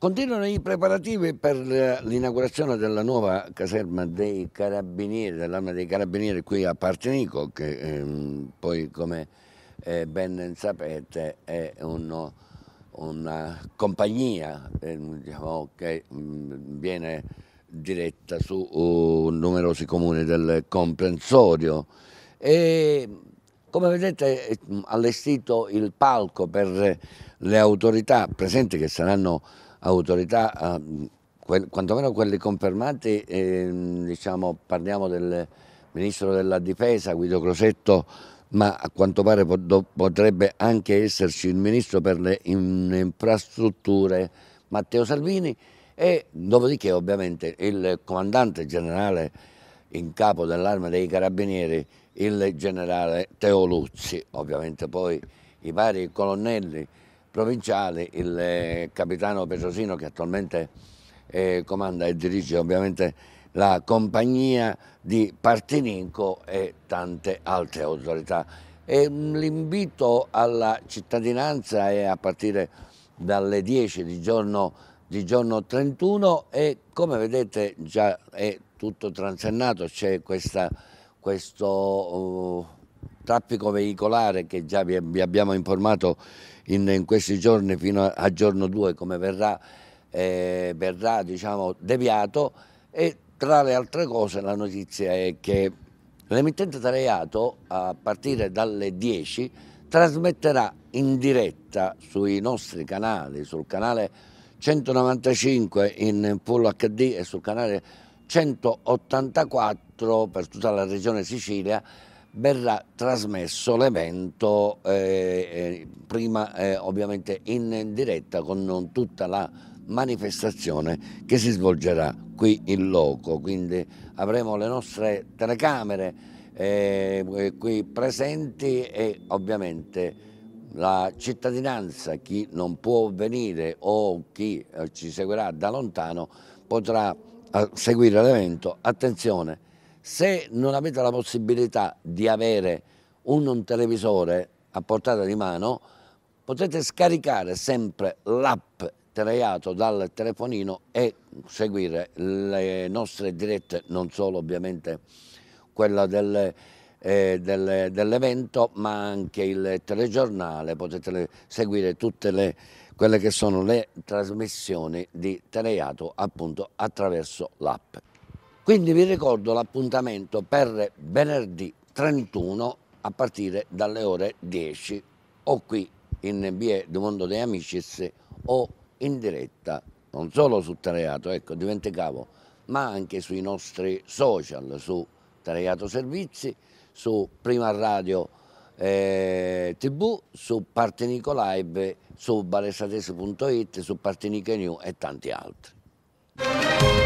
Continuano i preparativi per l'inaugurazione della nuova caserma dei Carabinieri, dell'arma dei Carabinieri qui a Partenico, che ehm, poi come eh, ben sapete è uno, una compagnia eh, diciamo, che mh, viene diretta su uh, numerosi comuni del comprensorio. E, come vedete è allestito il palco per le autorità presenti che saranno autorità, ah, quel, quantomeno quelli confermati, eh, diciamo, parliamo del Ministro della Difesa Guido Crosetto, ma a quanto pare potrebbe anche esserci il Ministro per le infrastrutture Matteo Salvini e dopodiché ovviamente il Comandante Generale in capo dell'Arma dei Carabinieri, il Generale Teoluzzi, ovviamente poi i vari colonnelli provinciali, il eh, capitano Pesosino che attualmente eh, comanda e dirige ovviamente la compagnia di Partinico e tante altre autorità. Mm, l'invito alla cittadinanza è a partire dalle 10 di giorno, di giorno 31 e come vedete già è tutto transennato, c'è questo... Uh, traffico veicolare che già vi, vi abbiamo informato in, in, questi giorni fino a, a giorno 2 come verrà, eh, verrà diciamo, deviato e tra le altre cose la notizia è che l'emittente Tareato a partire dalle 10 trasmetterà in diretta sui nostri canali, sul canale 195 in full HD e sul canale 184 per tutta la regione Sicilia verrà trasmesso l'evento eh, eh, prima eh, ovviamente in diretta con tutta la manifestazione che si svolgerà qui in loco, quindi avremo le nostre telecamere eh, eh qui presenti e ovviamente la cittadinanza, chi non può venire o chi eh, ci seguirà da lontano potrà seguire l'evento. Attenzione! Se non avete la possibilità di avere un, un televisore a portata di mano, potete scaricare sempre l'app creato dal telefonino e seguire le nostre dirette, non solo ovviamente quella del, eh, del, dell'evento, ma anche il telegiornale, potete le, seguire tutte le, quelle che sono le trasmissioni di Teleiato appunto attraverso l'app. Quindi vi ricordo l'appuntamento per venerdì 31 a partire dalle ore 10 o qui in Via del Mondo dei Amicis o in diretta non solo su Tareato, ecco, dimenticavo, ma anche sui nostri social, su Tareato Servizi, su Prima Radio eh, TV, su Partinico Live, su balesatese.it, su Partinico New e tanti altri.